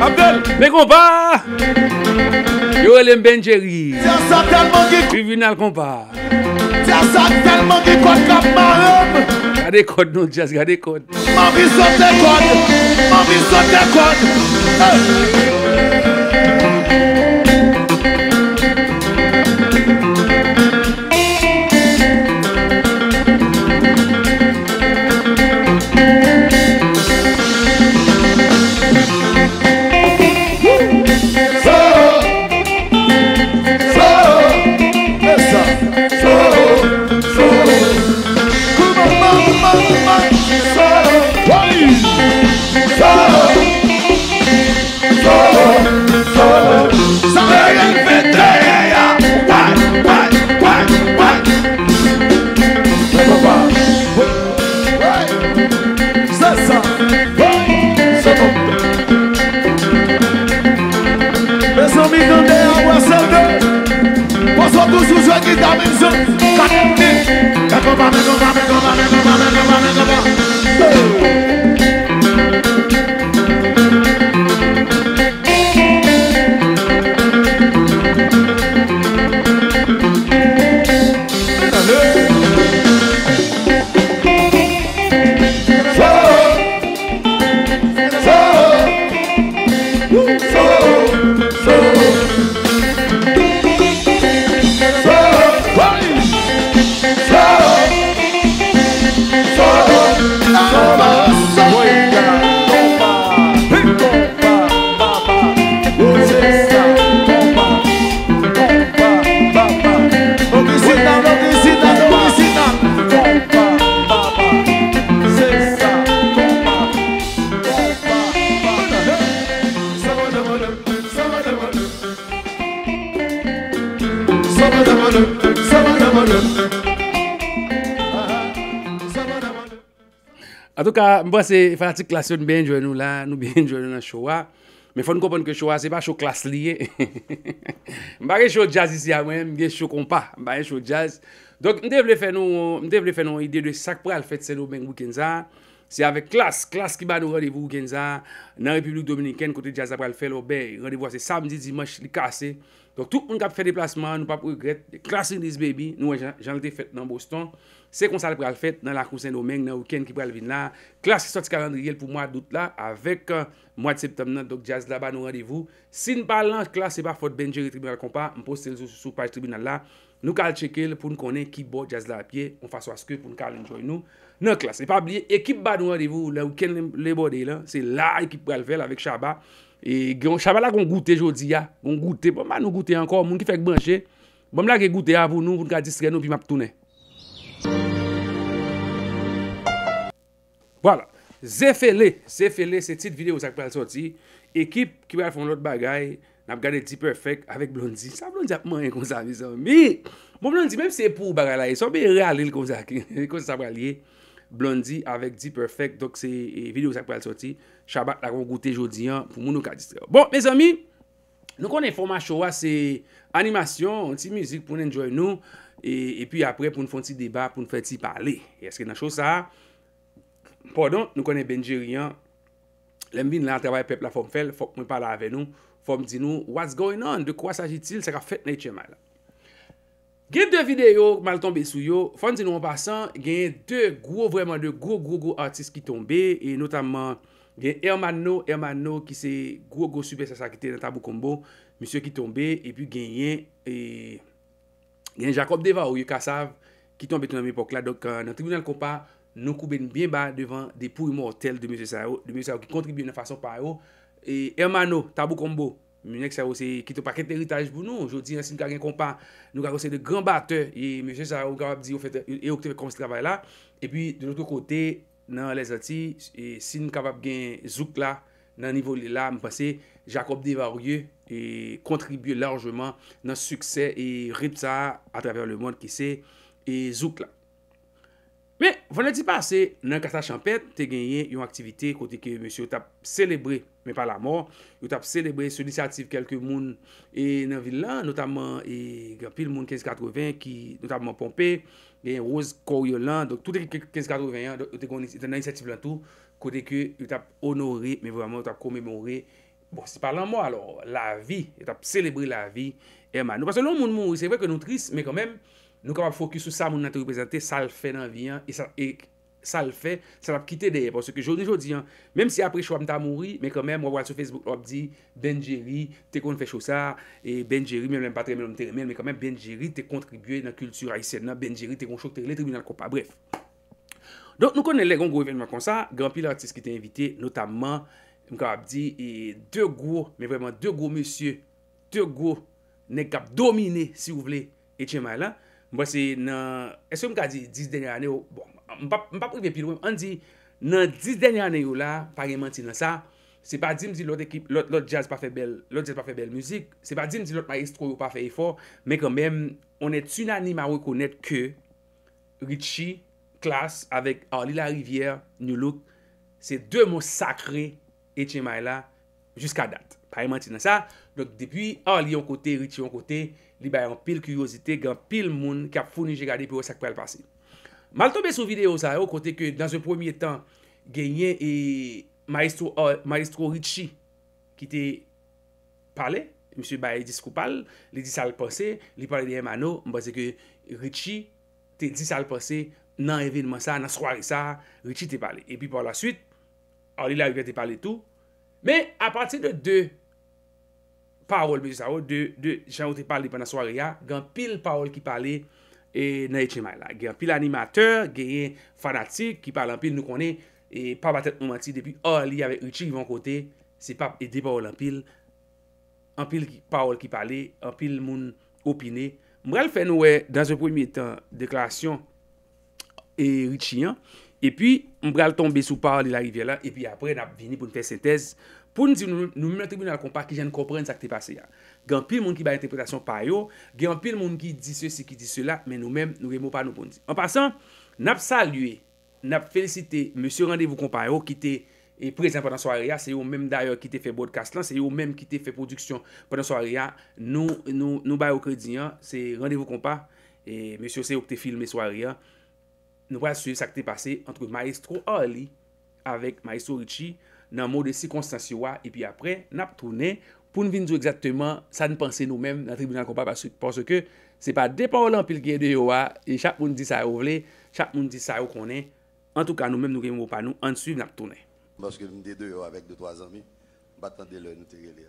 Abdel, mè kompa! Yo, Elen Benjeri! Pivinal kompa! Gadekot nou, jazz, gadekot! Mwen fwa se fwa la tik klas yo nou ben jwenn nou la, nou ben jwenn nou nan showa Men fwa nou kompon ke showa se pa show klas liye Mba gen show jazz isi ya mwen, gen show kompa, mba gen show jazz Donk mde vle fwe nou ide de sak pra l fèt se nou ben wouken za Se ave klas, klas ki ba nou radevou wouken za Nan Republik Dominikèn kote jazz apra l fè lou be, radevou a se samdi, zimaj, li kase Donk tout mwen kap fwe de plasman, nou pa progret, klas li li zbebi Nou wè e jan l te fèt nan Boston Se kon sal pral fèt nan la kousen domen, nan wiken ki pral vin la. Klas se sot kalandriyel pou mwa dout la, avèk euh, mwa de septem nan, dok jazla ba nou randevou. Sin palan, klas se ba fòt bènjèri tribunal kompa, mpo stèl sou, sou page tribunal la. Nou kal chèkel pou nou konen kib bo, jazla apye, ou fà so aske pou nou kal njòy nou. Nan klas, se pa blie, ekip ba nou randevou, la wiken le bode, se la ekip pral fèl avèk shaba. Shaba la kon goutè jodi ya, kon goutè, pouman bon, nou goutè ankor, moun ki f Voilà, zè fè lè, zè fè lè, se tit videyo sak pral soti, ekip ki pral foun lout bagay, nap gade D-Perfect avèk Blondie, sa Blondie ap mwen yè kon sa vizan mi, moun Blondie mèm se pou bagay la yè, sa mwen rè alè lè kon sa vizan mi, kon sa pral yè, Blondie avèk D-Perfect, dok se videyo sak pral soti, shabat la kon goute jodi an pou moun nou ka distre. Bon, mè zami, nou kon en fòman chowa se animasyon, an ti müzik pou nen joy nou, e pi apre pou nou fòn ti debat, pou nou fòn ti pale, eske nan chò sa a? Ponon, nou konen Benjerian, lembin lan trabay pepl la fom fel, fok mwen pala ave nou, fom di nou, what's going on, de kwa sajitil, se ka fet na itche mal. Gen de video mal tombe sou yo, fom di nou an basan, genye de gro, vreman de gro, gro, gro artist ki tombe, e notaman gen Hermano, Hermano ki se gro, gro, super sa sakite nan tabou kombo, misyo ki tombe, e pi genye, gen Jakob Deva ou Yuka Sav, ki tombe ton nan mipok la, donk nan euh, tribunal kompa, Nou kouben bin ba devan depoui mortel de M. Sao, de M. Sao ki kontribye nan fason pa yo, e Emano, tabou kombo, mwenek Sao se kitou paket teritaj bou nou, jodi nan sin ka gen kompa, nou ka gose de gran bate, e M. Sao kapap di yo kote kon se travay la, e pi de loutre kote, nan alè zati, sin kapap gen Zouk la, nan nivou li la, mwen pase, Jacob Devarieux, kontribye largeman nan suksè e rip sa a travèr le moun ki se, e Zouk la. Men, fwene di pase, nan kasta champet, te genye yon aktivite kote ke monsi ou tap celebre, men pa la mor, ou tap celebre sou nisiatif kelke moun e nan vilan, notaman e gampil moun 1580 ki notaman Pompei, genye rose koryolan, do toute ke 1581, ou te kon nisiatif lan tou, kote ke ou tap onore, men vwaman ou tap komemore, bon si palan moun alor, la vi, ou tap celebre la vi, e man, nou pas se lon moun moun, se vwe ke nou tris, men kanmem, Nou kap ap fokus sou sa moun nan te reprezenter, sa l fe nan vi an, e sa l fe, sa l ap kite deye, pwoske jodi jodi an, menm si apre chwa mta mouri, menk anmen wawal sou Facebook, wap di, Benjeri, te kon fè chou sa, e Benjeri, menm len patre men om tere men, menk anmen Benjeri te kontribuye nan kultur Aïsen nan, Benjeri te kon chokte le tribunal kopa, bref. Donk nou konnen le gong gwo evenman kon sa, granpil artist ki te evite, notamman, mkap ap di, e te gwo, menm vreman te gwo, monsye, te gwo, nek ap dom Mwen se nan, eswe mwen ka di 10 denye aneyo, mwen pa pou vepil wèm, an di nan 10 denye aneyo la, pareman ti nan sa, se pa di mwen si lot ekip, lot lot jazz pa fe bel, lot jazz pa fe bel müzik, se pa di mwen si lot maestro yo pa fe efor, me konbèm, on etu nan ni ma wè konèt ke, Richie, Klaas, avèk Arlila Rivière, Nuluk, se dè mò sakre Echemaela, jiska dat, pareman ti nan sa, lòk depi Arli yon kote, Richie yon kote, li ba yon pil kuryozite, gan pil moun ki ap founi je gade pou yon sakpe al pase. Mal tobe sou video sa yo, kote ke dan se premier tan genye e euh, maestro Richie ki te pale, msye ba yon disku pale, li disal pase, li pale de yon mano, mba se ke Richie te disal pase nan evidman sa, nan swari sa, Richie te pale. E pi pa la suite, or li la yon te pale tou. Me, a pate de de parol beye sa ou de jan ou te pali panaswa reya, gen pil parol ki pali e na ite mai la. Gen pil animateur, gen fanatik ki pali anpil nou konen, e pa batet mou mati depi or li ave Ritchie yon kote, se pa edi parol anpil, anpil parol ki pali, anpil moun opine. Mbrel fen nou wey dan se premi etan deklarasyon e Ritchie an, e pi mbrel tombe sou parol li la rivye la, e pi apre nap vini pou nfe sintese, Pounzi nou mwen tribunal kompa ki jen kompren sa ki te pase ya. Gan pil moun ki baye interpretasyon payo. Gan pil moun ki di se se ki di se la. Men nou men nou remon pa nou pounzi. En pasan, nap salye, nap felicite Monsi rendevou kompa yo ki te prezint pwadan soaryan. Se yo menm dayor ki te fe podcast lan. Se yo menm ki te fe produksyon pwadan soaryan. Nou baye okredi ya. Se rendevou kompa. Monsi yo se yo ki te filme soaryan. Nou prezint sa ki te pase entre maestro Ali avek maestro Richie nan mode si konstansiwa, epi apre, nap toune, pou nou vinjou exactement sa nou panse nou men, nan tribunal kompa, parce ke se pa depan lan pil gye de yo a, e chak moun di sa ou vle, chak moun di sa ou konen, an tou ka nou men nou genmou pa nou, ansu, nap toune. Morske bon, moun de de yo avek de 3 anmi, batman de lè nou te gèle.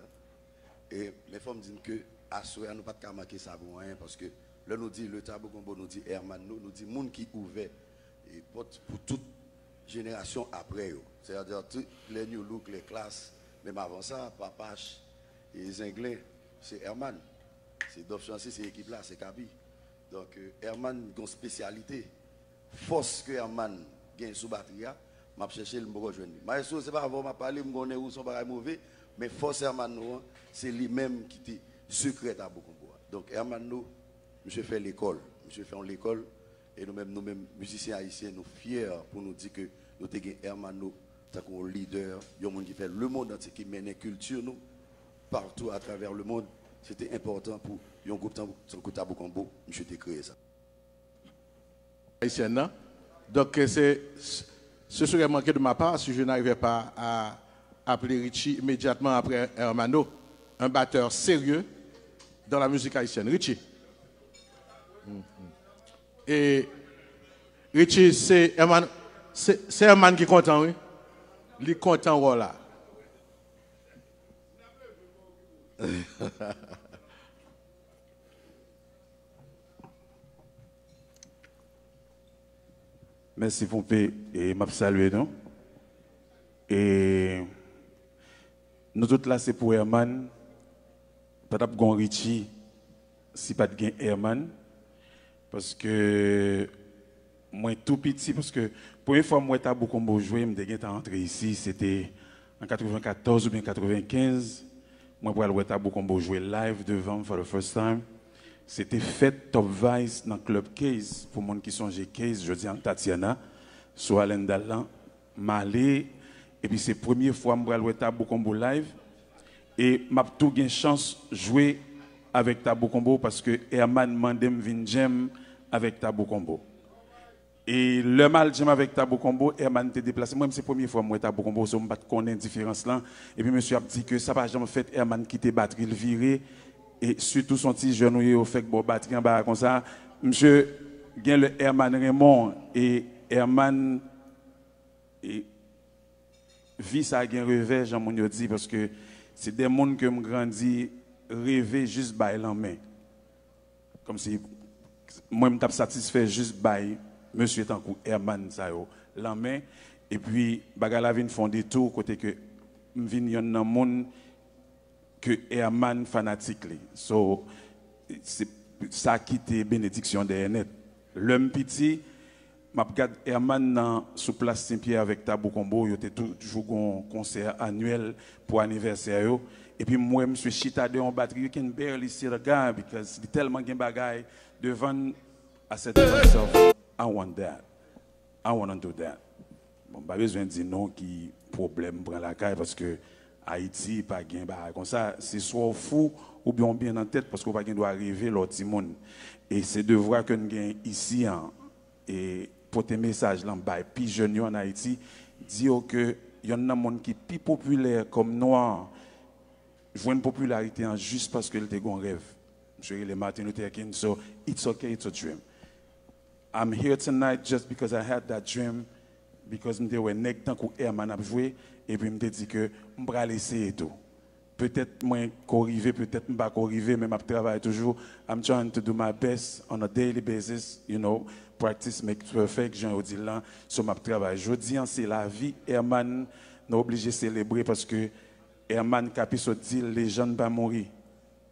E mè fòm din ke, aswe an nou pat kama ke sabou wè, parce ke lè nou di, lè tabou konbo nou di Herman nou, nou di moun ki ouve, et pot pou tout jeneration apre yo. C'est-à-dire tous les New Look, les classes. Même avant ça, Papache et anglais, c'est Herman. C'est Dov Francis, c'est l'équipe là, c'est Kabi. Donc euh, Herman a une spécialité. Force que Herman gagne sous batterie, hein, m'a cherché le mot rejoindre. Maestro, c'est pas avant parlé, me où mauvais, mais force Herman hein, c'est lui-même qui était secret à hein. Donc Herman nous, je fais l'école, je fais l'école et nous-mêmes nous-mêmes musiciens haïtiens nous fiers pour nous dire que nous avons Herman tant leader, il y a monde qui fait le monde qui mène la culture nous, partout à travers le monde. C'était important pour un groupe tant que Tabou je t'ai créé ça. Hein? Donc, euh, ce serait manqué de ma part si je n'arrivais pas à appeler Richie immédiatement après Hermano, un batteur sérieux dans la musique haïtienne. Richie. Et Richie, c'est Herman, qui compte content, hein, oui. Les voilà voilà si Merci Pompé et m'a salué non. Et nous tous là c'est pour Herman, pas gon si pas de Herman parce que moi tout petit parce que première fois que j'ai joué, je suis entré ici, c'était en 94 ou bien 95. Moi, pour jouer live devant for the first time. C'était fait Top Vice dans le Club Case. Pour les gens qui sont Case, je dis en Tatiana, sur Alain Dallan, Malé. Et puis c'est la première fois que je Tabou Combo live. Et m'a tout une chance de jouer avec Tabou Combo parce que Herman m'a demandé avec Tabou Combo. Et le mal, j'aime avec Tabou Combo, Herman t'est déplacé. Moi, c'est la première fois que je Tabo Combo, je me connais différence là. Et puis, monsieur a dit que ça va jamais fait Herman quitter batterie, le virer. Et surtout, son petit jeune, au fait fait bon batterie en bas comme ça. Monsieur, gagne le Herman Raymond et Herman et vit ça un rêve, j'en mon dit, parce que c'est des mondes que me grandis rêver juste bail en main. Comme si moi, je me satisfait juste bail monsieur Tankou Herman Sayo main, et puis bagala vient fondé des côté que vin yon nan moun que Herman fanatique li. So c'est ça qui quitté bénédiction de net. L'homme petit m'a regarde Herman nan sous place Saint-Pierre avec Tabou Combo, a toujours un concert annuel pour anniversaire yo. Et puis moi, je suis de en batterie, je can barely see the guy because il tellement de choses devant à cette personne. I want that. I want to do that. Bon, pas besoin de dire non qui problème prend la caille parce que Haïti pas gain bah comme ça c'est soit fou ou bien bien en tête parce qu'on pas gain doit arriver l'autre monde et c'est devoir que nous gain ici en hein. et porter messages là bah puis jeune en Haïti dire que y en a monde qui plus populaire comme noir hein. joint une popularité juste parce qu'il était un rêve. Monsieur le Martin Luther King so it's okay it's a dream. I'm here tonight just because I had that dream, because je were disais, nek tant Herman a joué, et puis je me dit que on vais laisser et tout. Peut-être moins arriver, peut-être je pas arriver, mais je travaille toujours. I'm trying to do my best on a daily basis, you know. Practice make perfect, j'ai un dit là, sur ma travail. Je dis, c'est la vie. Herman, nous obligé de célébrer parce que Herman Capisso dit, les gens ne pas mourir.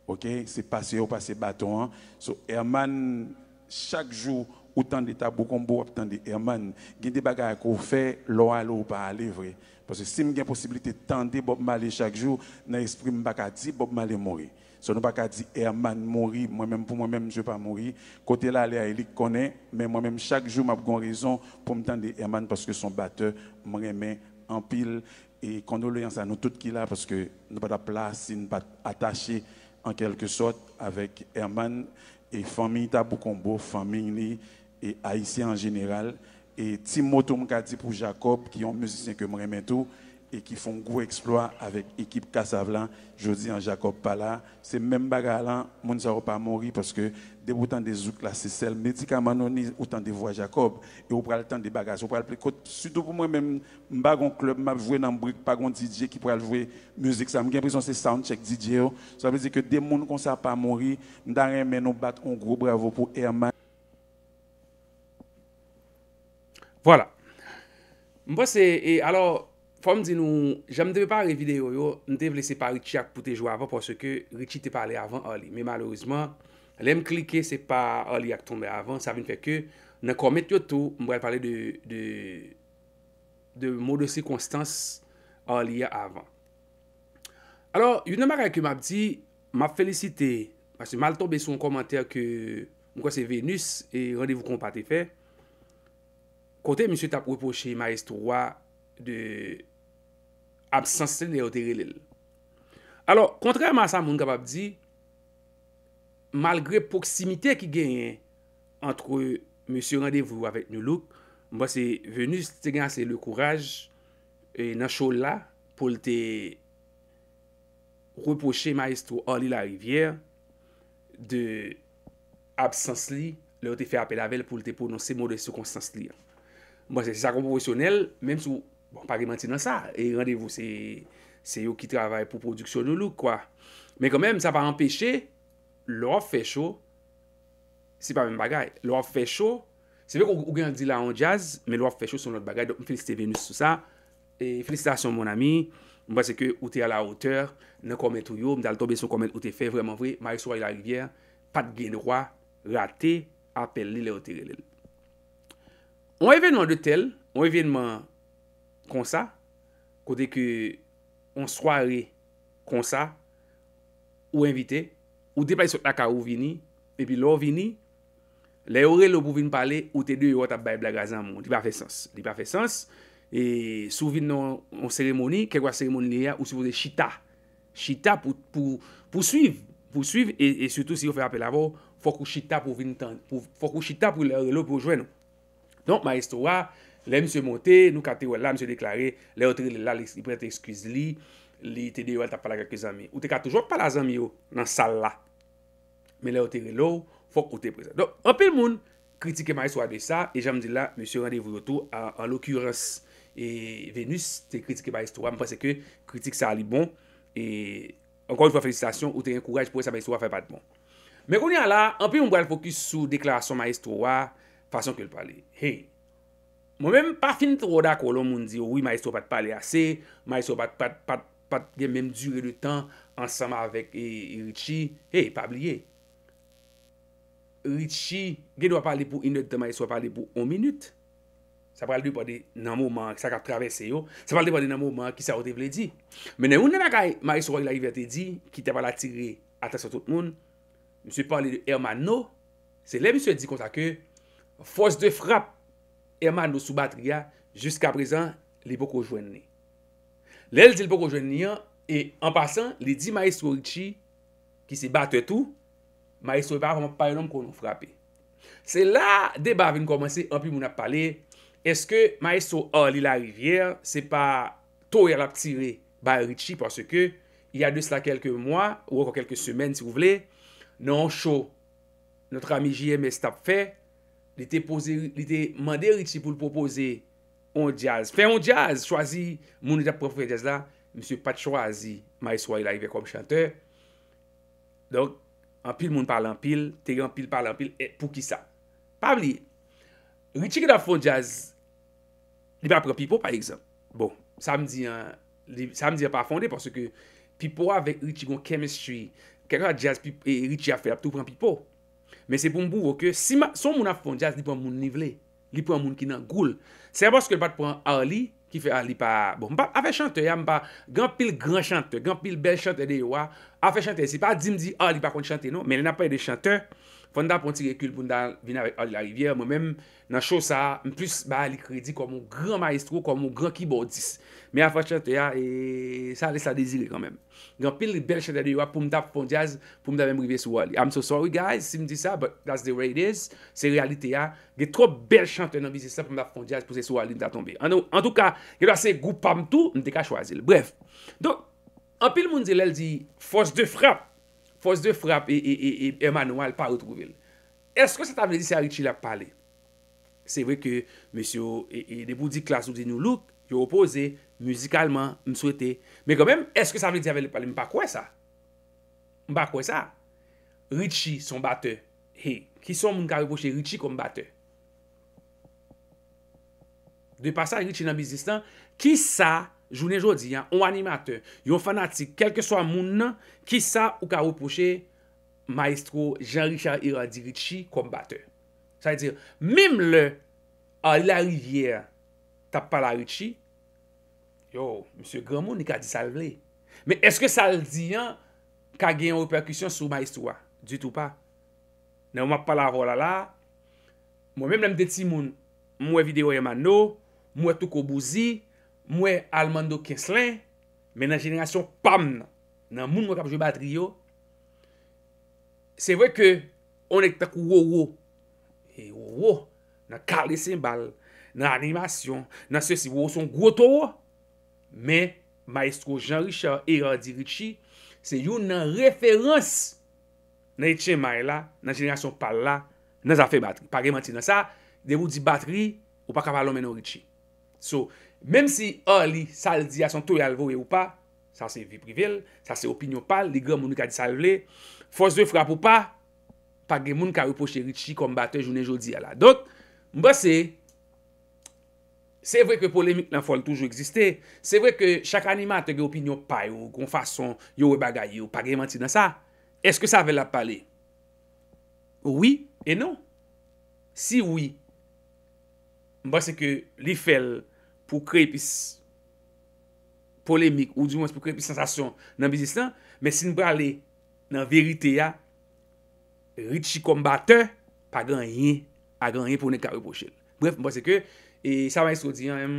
OK? C'est passé au passé bâton. Hein? So, Herman, chaque jour, autant de Tabokombo, autant de Herman, il y a des bagages qu'on fait, l'on ou pas aller, vrai. Parce que si a la possibilité de tendre Bob Marley chaque jour, dans pas je di Bob Marley mourir. Si je pas pas dire Herman mourir, moi-même, pour moi-même, je pas mourir. Côté là, il connaît, mais moi-même, chaque jour, ma bon raison pour me Herman parce que son batteur, je en pile. Et condoléances à nous tous qui là parce que nous pas de place, nous pas attaché en quelque sorte avec Herman et famille Taboukombo, famille et haïtiens en général. Et Timothée Mkati pour Jacob, qui est un musicien que je tout et qui font gros exploit avec l'équipe Cassavlan, dis en hein, Jacob Pala. C'est même bagarre là, mon ne pas mourir parce que des des zouk là, c'est celle médicament non autant de voix Jacob et au le temps des bagages, au surtout pour moi même un club m'a joué dans brique pas un DJ qui pourrait jouer musique ça, j'ai l'impression c'est soundcheck DJ. Oh. Ça veut dire que des monde comme ça pas mourir, rien mais nous battre un gros bravo pour Herman Voila. Mwen bwase, e alor, fwa m di nou, jame deve pa revideo yo, m dev lese pa Richie ak poute jou avan, pwoske Richie te pale avan, me malorizman, le m klike se pa Ali ak tombe avan, sa ven feke, nan komet yo tou, m woye pale de, de, de, de mwode sekonstans, Ali ya avan. Alor, yon nan ma reyke m ap di, m ap felicite, m al tobe sou en komantere ke, m kwa se Venus, e randevou kompate fe, mwen, kote msye tap reposhe maestro wa de absansli de yote relil. Alors, kontreman sa moun kapap di, malgre poksimite ki genyen antre msye randevou avet nou loup, mwa se venu stegan se le kouraj, e nan chou la pou lte reposhe maestro an li la rivyer, de absansli lote fe apel avel pou lte pononsi mwode sou konsansli an. Bon, se sa komproposyonel, menm sou, bon, pari manti nan sa, e randevou, se yo ki travay pou produksyon nou loup, kwa. Men kon menm, sa pa empeshe, lor fè chou, se pa men bagay, lor fè chou, se vek ou gen di la an jaz, men lor fè chou son not bagay, don m fèlicite Venus sou sa, e fèlicita son moun ami, m basè ke ou te ala oteur, nan komet ou yo, m dal tobe sou komet ou te fè vreman vre, ma yoswa y la rivyè, pat gen roi, rate, apel li le ote rilel. Ou evenman de tel, ou evenman kon sa, kote ke ou sware kon sa, ou evite, ou depay sou taka ou vini, epi lor vini, le orelo pou vin pale, ou te de yo wata bay blagazan moun. Di pa fe sans, di pa fe sans, e sou vin nou an seremoni, kekwa seremoni ni ya, ou se non, vode chita, chita pou suiv, pou suiv, e sutou si yo fe apel avon, fokou chita pou vin tan, fokou chita pou le orelo pou jwen nou. Non, Maestro Wa, le Mr. Mote, nou kate wè la, Mr. Deklare, le otere lè la, li prese te ekskiz li, li te de wè ta pala kakè zanmi. Ou te ka toujou pala zanmi yo nan sal la. Men le otere lè ou, fok ou te prese. Don, anpe l moun, kritike Maestro Wa de sa, e jame di la, Mr. Rendez-vous l'oto, an l'okurans. E Venus te kritike Maestro Wa, mwen pense ke, kritik sa li bon. E, ankon yon fwa felicitasyon, ou te renkouraj pou e sa Maestro Wa fè pat bon. Men kon yon la, anpe yon bral fokus sou deklarasyon Maestro Wa. Fasyon ke l pale, hey. Mwen menm pa finit roda ko loun moun di yo, oh oui, Maestro pat pale ase, Maestro pat, pat, pat, pat, gen menm dure de tan, ansama avèk e, e Richie, hey, pa bliye. Richie, gen wap pale pou inot de Maestro pale pou on minute. Sa pale de wap de nanmou man, sa ka travese yo, sa pale de wap de nanmou man ki sa wote vle di. Menen moun nenakay Maestro wak la yiverte di, ki te pale atire atas yo tout moun. Mwen se pale de Herman No, se le mi se di konta ke, Fos de frap, Eman do sou bat ria, Juska prezan, Li bo ko jwen ni. Lèl di li bo ko jwen ni an, E an pasan, Li di Maestro Ritchie, Ki se bat etou, Maestro e parman pa yon om konou frapi. Se la, Deba ven komanse, Anpi moun ap pale, Eske Maestro a li la rivier, Se pa, To yon ap tire, Ba Ritchie, Pase ke, Ya de sa kelke mwa, Ou anko kelke semen, Si vou vle, Non chou, Notre ami JM est ap fey, Li te pose, li te mande Ritchie pou l'propose on jazz. Fè on jazz, chwazi, moun lida prou fè jazz la, msè pat chwazi, ma eswa il a yve kom chanteur. Donk, anpil moun pal anpil, te yon anpil pal anpil, pou ki sa? Pabli, Ritchie ki da fonde jazz, li ba prou pipo, par exemple. Bon, sa m di an, sa m di an pa fonde, porsè ke pipo avèk Ritchie gon chemistry, kèkwa jazz, Ritchie a fè ap tou prou pipo. Men se pou m bouvo ke, si ma, son moun ap fon jaz, li pou an moun nivele, li pou an moun ki nan goul, se apos ke bat pou an Ali, ki fe Ali pa, bon pa, afe chante, yam pa, gampil gran chante, gampil bel chante de yo a, afe chante, se pa di m di Ali pa kon chante nou, men en ap paye de chante, Fonda pon ti rekul, ponda vina vek a li la rivye, mwen men nan chosa, m plus ba li kredi kon moun gran maestro, kon moun gran kibodis. Me a fachan te ya, e sa le sa dezile kon men. Gen apil li bel chan te diwa pou mda fondyaz pou mda ven mrive sou a li. I'm so sorry guys si mdi sa, but that's the way it is. Se realite ya, gen tro bel chan te nan vize sa pou mda fondyaz pou se sou a li mda tombe. An nou, an tou ka, gen lase goupam tou, mde ka chwazil. Bref, don, apil moun di lel di, fos de frap. Fos de frap e Emanoual pa outrouvel. Eske sa ta vle di sa Richie la pale? Se vwe ke, Monsiou, e debou di klas nou di nou lout, yo opoze, muzikalman, m souwete, me konwem, eske sa vle di avele pale? M pa kwe sa? M pa kwe sa? Richie son bate, hey, ki son moun kareboche, Richie kon bate. De pasa Richie nan bizistan, ki sa, ki sa, Jounen jodi, yon animateur, yon fanatik, kelke swa moun nan, ki sa ou ka wupoche maestro Jean-Richard Iradirichi kombateur. Sa yatir, mim le a euh, la rivye tap pala Richie, yo, M. Grameau ni ka di salvele. Me eske saldi yan ka gen yon reperkusyon sou maestro wa? Du tou pa. Ne non, wap pala vola la. Mwen mwen mwen deti moun mwen videyo yon man nou, mwen mwen touk obouzi, Mwen Almando Kinslen, men nan jenerasyon PAM nan moun mwen kapjou batri yo, se vwe ke, on ek takou wou wou, e wou wou, nan kal de sembal, nan animasyon, nan se si wou woson gwo to wou, men, maestro Jean-Richard Erardirichi, se yon nan referans, nan Itchemae la, nan jenerasyon PAM la, nan zafè batri. Pari mati nan sa, den wou di batri, ou pa kapalon menorichi. So, Mem si or li sal di a son to yalvowe ou pa, sa se viprivil, sa se opinyon pal, li gwa mouni ka disalvle, fos de frap ou pa, pa gen moun ka wupo cheri chikombate jounen jodi ala. Dok, mba se, se vwe ke polemik lan fol toujou egziste, se vwe ke chak anima te ge opinyon pal, ou kon fason, yo we bagay yo, pa gen manti nan sa, eske sa vel ap pale? Oui et non? Si oui, mba se ke li fel kon, pou kre epis polemik, ou di mwes pou kre epis sensasyon nan bizistan, men sin brale nan verite ya, ritchi kombate, pa gan yin, a gan yin pou ne kare boshel. Bref, mwese ke, e sa mwen estro diyan,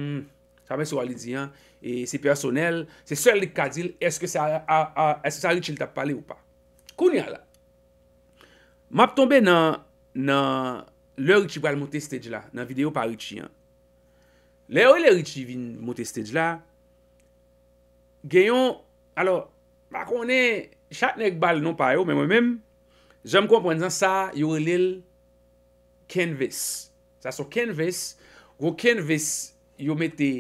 sa mwen estro alidiyan, e se personel, se sel dek kadil, eske sa ritchi l tap pale ou pa. Kouni ala. Map tombe nan lor ritchi brale monte stage la, nan video pa ritchi yan, Lè ou lè Ritchie vin motestej la, genyon, alò, bako ne, chakne ek bal non pa yo, men mwen men, jan m konpwen zan sa, yo lèl, canvas. Sa so canvas, yo canvas, yo mette,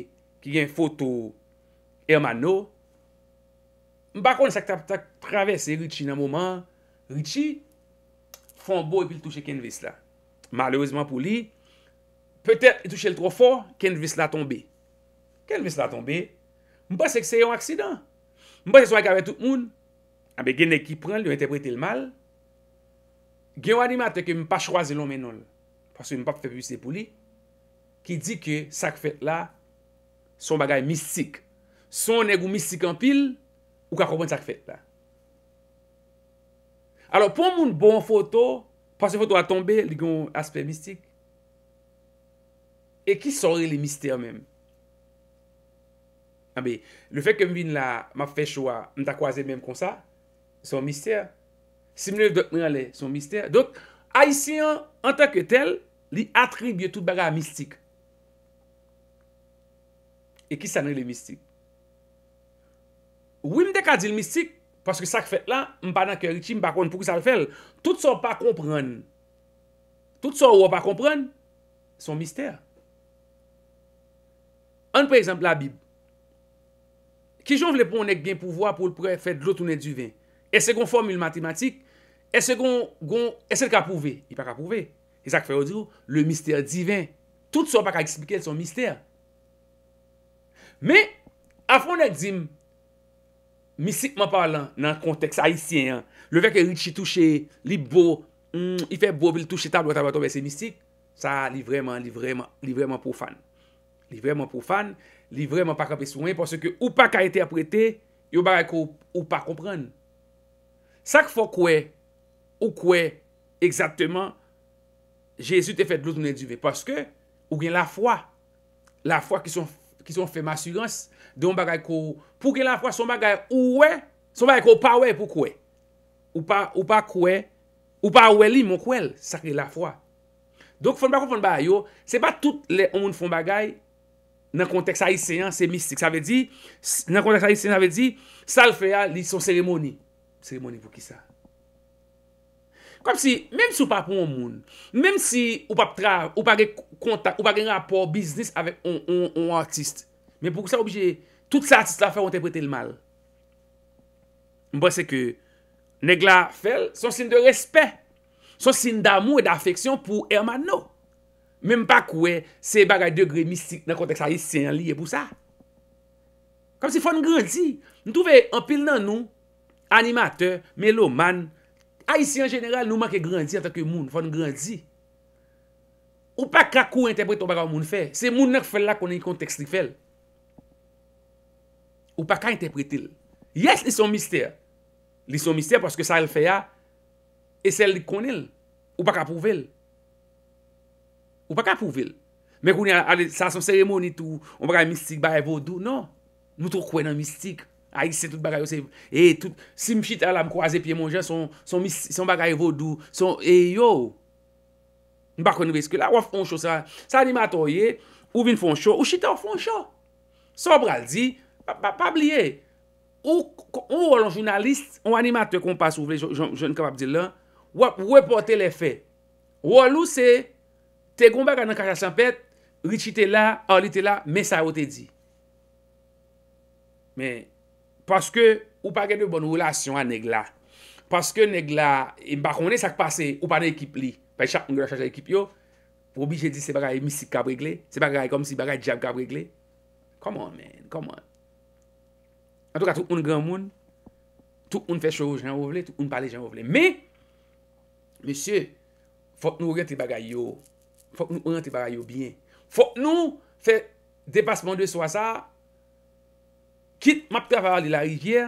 ki gen foto, hermano, bako ne sakta travese Ritchie nan mouman, Ritchie, fonbo epil touche canvas la. Malouzman pou li, Ritchie, Pe tèp touche l tro for, ken vise la tombe. Ken vise la tombe, mwen pa se kse yon aksidan. Mwen pa se sou akavè tout moun, ah, ambe genè ki pren, lyo interpretè l mal. Gen wani mè a teke mwen pa chroase l omenon, pasou mwen pa pou fè vise pou li, ki di ke sak fèt la son bagay mistik. Son e goun mistik an pil, ou ka kompon sak fèt la. Alò pou moun bon foto, pasou foto a tombe, li goun aspe mistik, E ki sorre li mistèr mèm? A ah be, le fèk ke m vin la, m ap fè chwa, m tak wazè mèm kon sa, son mistèr. Similev dek mèm le, son mistèr. Donk, haisyen, an tak ke tel, li atribye tout baga mistik. E ki sanre li mistik? Ou im dek a di li mistik, paske sak fèt la, m pa nan kè richi, m pa kon pou kè sa fèl, tout sor pa komprèn. Tout sor wop pa komprèn, son mistèr. An prezèmple la bib. Kijon vle pou on ek bien pou vwa pou l'prefèd l'otounet divin. Ese gon formule matematik. Ese gon, gon, ese l ka pouve. I pa ka pouve. E sak fè ou di ou. Le mister divin. Tout son pa ka eksplike l son mister. Me, afon ek zim. Mistikman parlant nan konteks haitien. Le vek e richi touche li bo. I fè bo bil touche tablo tablo tablo. Se mistik. Sa li vreman, li vreman, li vreman pou fan. li vreman poufane, li vreman pa kapespoen, pwoske ou pa karite apwete, yo bagay ko ou pa kompren. Sak fo kwe, ou kwe, egzatman, jesu te fet blou dounen djive, pwoske ou gen la fwa, la fwa ki son fe masugans, de ou bagay ko, pou gen la fwa, son bagay ou we, son bagay ko pa we pou kwe, ou pa kwe, ou pa we li moun kwel, sak la fwa. Dok fon bagay ou fon bagay yo, se pa tout le on fon bagay, nan kontekst sa isenyan se mistik. Sa ve di, nan kontekst sa isenyan ve di, Salfea li son seremoni. Seremoni pou ki sa. Kom si, menm sou pa pou moun, menm si ou pa ptra, ou pa gen rapport biznis avek on artist, menm pou kou sa obje, tout sa artist la fe wanteprete l mal. Mwen se ke, negla fel son sin de respet, son sin damou e da afeksyon pou hermano. Mem pa kwe se bagay degre mistik nan kontekst ayisyen liye pou sa. Kom si fon grandzi. Nou touve, an pil nan nou, animateur, meloman, ayisyen generel nou manke grandzi an takke moun fon grandzi. Ou pa kwa kwa interpret ton bagay moun fe? Se moun nèk fèl la konen yi kontekst li fèl. Ou pa kwa interpret il? Yes, li son mistèr. Li son mistèr pwoske sa el fè ya. E sel li konel. Ou pa kwa pouvel. Ou baka pouvil? Mè kou ni sa son seremoni tou Ou bagay mistik bagay vodou? Non Nou tou kwen nan mistik Ay se tout bagay E tout Sim chit ala mkwaze piye monje Son bagay vodou Son E yo Nou bakwen nou veske la Ou fponcho sa Sa animatoye Ou vin fponcho Ou chit an fponcho Sobral di Pa blie Ou Ou wò loun jounalist Ou animatoye Kon pas ou vle Joun kapap di lan Ou wò pote le fe Ou wò louse Ou Te kon ba gwa nan kajasyan pet, Richie te la, Orly te la, Mè sa yo te di. Mè, Paske, Ou pa gen de bon oula syon an neg la. Paske neg la, e Mba kon ne sak pase, Ou pa de ekip li. Fè chak moun gen la chanj a ekip yo, Pou bi jè di se bagay misi kabregle, Se bagay kom si bagay jab kabregle. Come on men, Come on. An tou ka tou un gen moun, Tou un fè chou jen wovle, Tou un pale jen wovle. Mè, Mè sye, Fòk nou gen te bagay yo, Fòk nou gen te bagay yo, Fok nou rente baray yo byen. Fok nou fe depasman de sou asa. Kit mapkavar li la rivye.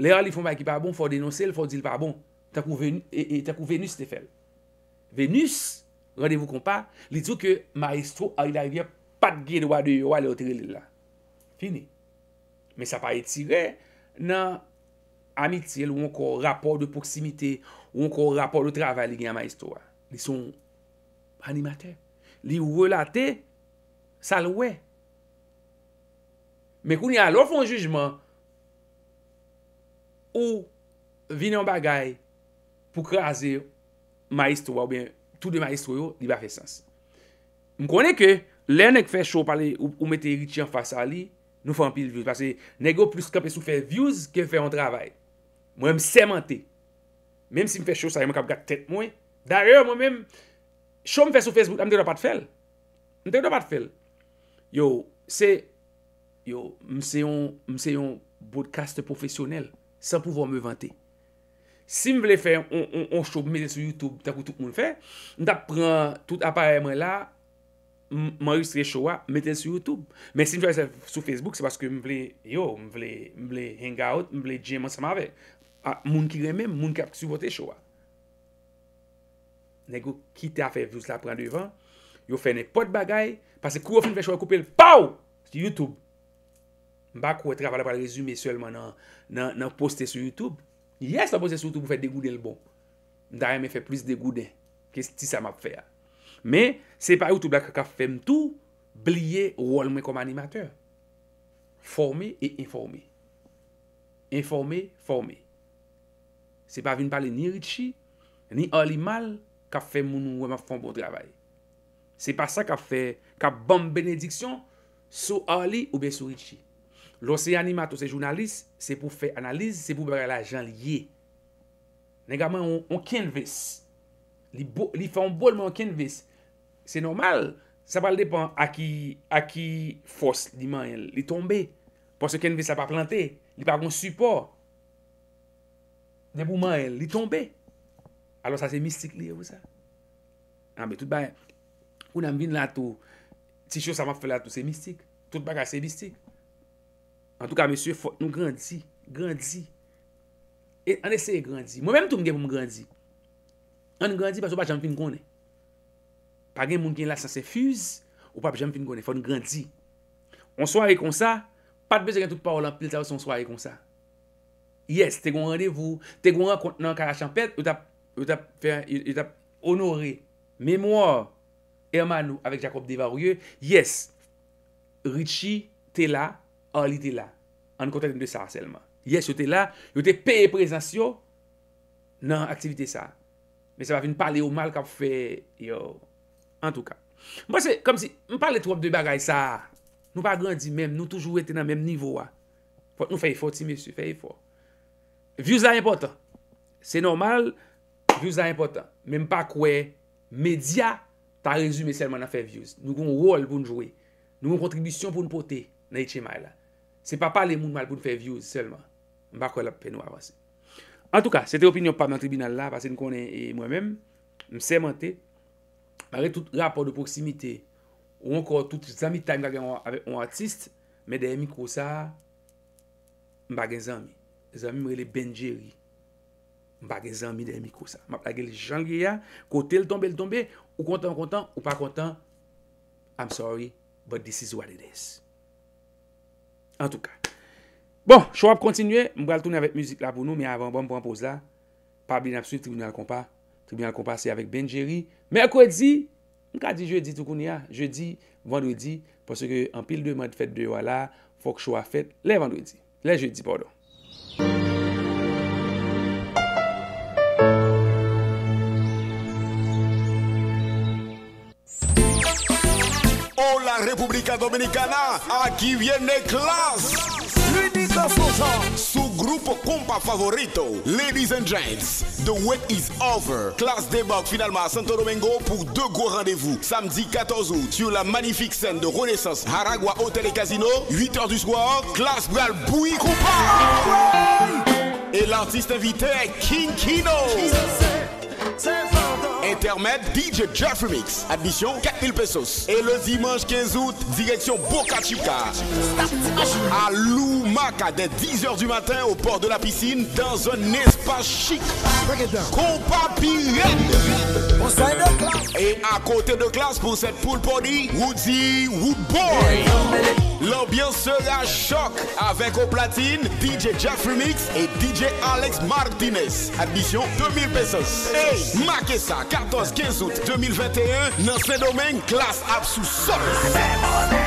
Le a li fomak ki pabon, fok denose li, fok dile pabon. Takou Venus te fel. Venus, radevou kompa, li tou ke maestro a li la rivye pat gen wade yo wale otere li la. Fini. Me sa pa etire nan amitil ou anko rapor de pouksimite, ou anko rapor de travay li gen a maestro a. Li sou... animatè. Li ou relatè, sa lwè. Mè kouni alò fon jujman, ou, vin yon bagay, pou krasè, ma istowa, ou ben, tout de ma istowa yo, li va fè sens. M konè ke, lè nè k fè chò palè, ou mè te riti an fasa li, nou fè an pil vyouz. Pase, nè gò plus kapè sou fè vyouz, ke fè an travè. Mwen mè semente. Mèm si m fè chò, sa yon mè kap gat tèt mwen. Daryè, mwen mèm, Shou mwen fè sou Facebook, an mwen te wè pat fèl. Mwen te wè pat fèl. Yo, se, yo, mwen se yon, mwen se yon podcast profesyonel, san pouvan mwen vante. Si mwen fè, mwen shou mwen mète sou YouTube, ta kou tout mwen fè, mwen ta pran tout apareman la, mwen ristre shou wè, mwen mète sou YouTube. Men si mwen fè sou Facebook, se baske mwen fè, yo, mwen fè, mwen fè hangout, mwen fè jam an sa ah, ma vè. Moun ki remè, moun ki ap suvote shou wè. Ne gwo kite a fe vyo s la pren devan. Yo fe ne pot bagay. Pase kou yo film fe chou a koupel. PAU! S youtube. Mba kou etre aval apal rezume selman nan poste sou youtube. Yes, nan poste sou youtube ou fe degouden l bon. Ndare me fe plis degouden. Kesti sa map fe a. Me, se pa youtube la kaka fem tou. Bliye, rol mwen kom animateur. Forme e informe. Informe, forme. Se pa vin pale ni richi, ni alimal. ka fe mounou wèman fon bon travay. Se pa sa ka fe, ka bom benediksyon, sou Ali ou be sou Richie. Lò se animato se jounalist, se pou fe analiz, se pou bere la jan liye. Nè gaman, on canvas. Li fon bol man on canvas. Se normal, sa pal depan, a ki, a ki, fos li man el, li tombe. Pwos se canvas la pa plante, li pa kon supo. Nè pou man el, li tombe. Li tombe. Alo sa se mistik li evo sa. An ah, be tout ba, ou nan vin la tou, ti chou sa man fwe la tou, se mistik. Tout ba ka se mistik. An tou ka, mese, fote nou grandzi. Grandzi. E an ese grandzi. Mwen mèm tou m gen pou m grandzi. An nou grandzi, pwa sou pa jame fin konen. Pa gen moun gen la san se fuz, ou pa pi jame fin konen, fote nou grandzi. On sware kon sa, pat beze gen tout pa ou lan pil ta ou son sware kon sa. Yes, te kon randevou, te kon randevou, Yo tap honoré Memoire Hermanou Avèk Jacob Devarieux Yes Richie Tè la Ali tè la An kontèdèm de sar selman Yes yo tè la Yo tè pèye prezantio Nan aktivite sa Mè sa va fè n'parle yo mal Kap fè yo An tou ka Mwen se Mwen parle trop de bagay sa Nou pa grandi mèm Nou toujou etè nan mèm nivou a Mwen fèy fò ti mèsou Fèy fò Views la yon pot Se normal Mwen Vyoz a impotant. Men pa kwe media ta rezume selman a fe vyoz. Nou kon rol pou nou jowe. Nou kon kontribisyon pou nou pote na itche may la. Se pa pale moun mal pou nou fe vyoz selman. Mba kwe la pe nou avase. En tout ka, sete opinyon pa mwen tribunal la. Pase nou konen e mwen men. Mse mante. Mare tout rapor de proximite. Ou anko tout zami time kage an artiste. Mbe de miko sa mba gen zami. Zami mrele benjeri. Mpa ge zan mi de mi kosa. Mpa ge li jan li ge ya. Kote li tombe li tombe. Ou kontan kontan ou pa kontan. I'm sorry but this is what it is. En tout cas. Bon, chou ap kontinue. Mpa al toune avet muzik la pou nou. Mpa bon, abin ap sou tribunal kompa. Tribunal kompa se avet ben jeri. Merkwedi. Mka di jeudi tou kon ya. Jeudi, vendredi. Pwese ke an pil de mwen fèt de yo ala. Fok chou ap fèt. Le vendredi. Le jeudi, pardon. Républica Dominicana, à qui Class. Lírica classes Sous-groupe compa favorito. Ladies and gents, the wait is over. Classe débarque finalement à Santo Domingo pour deux gros rendez-vous. Samedi 14 août, sur la magnifique scène de Renaissance, Haragua Hotel et Casino, 8h du soir, classe bral Bouy Compa. Et l'artiste invité est King Kino intermède DJ Jeffrey mix. Admission 4000 pesos. Et le dimanche 15 août, direction Boca Chica. À Lumaca, dès 10h du matin au port de la piscine, dans un espace chic. Compa E a kote de klas pou set pool body Woodsy Woodboy L'ambiance sera chok Avek o platine DJ Jaffrey Mix E DJ Alex Martinez Admission 2000 pesos E make sa 14-15 out 2021 Nan se domen klas absous Sok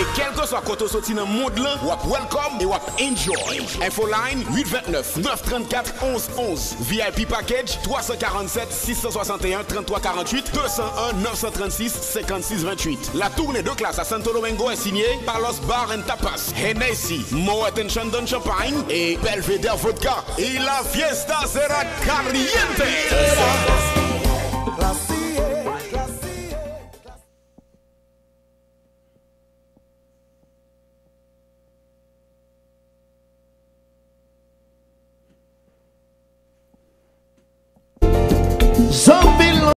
Et quel que soit côté sorti dans le monde là, wap welcome et wap enjoy. Info line 829 934 1111. VIP package 347 661 3348 201 936 56 28. La tournée de classe à Santo Domingo est signée par Los Bar and Tapas, Hennessy, Moet Chandon Champagne et Belvedere Vodka. Et la fiesta sera caliente.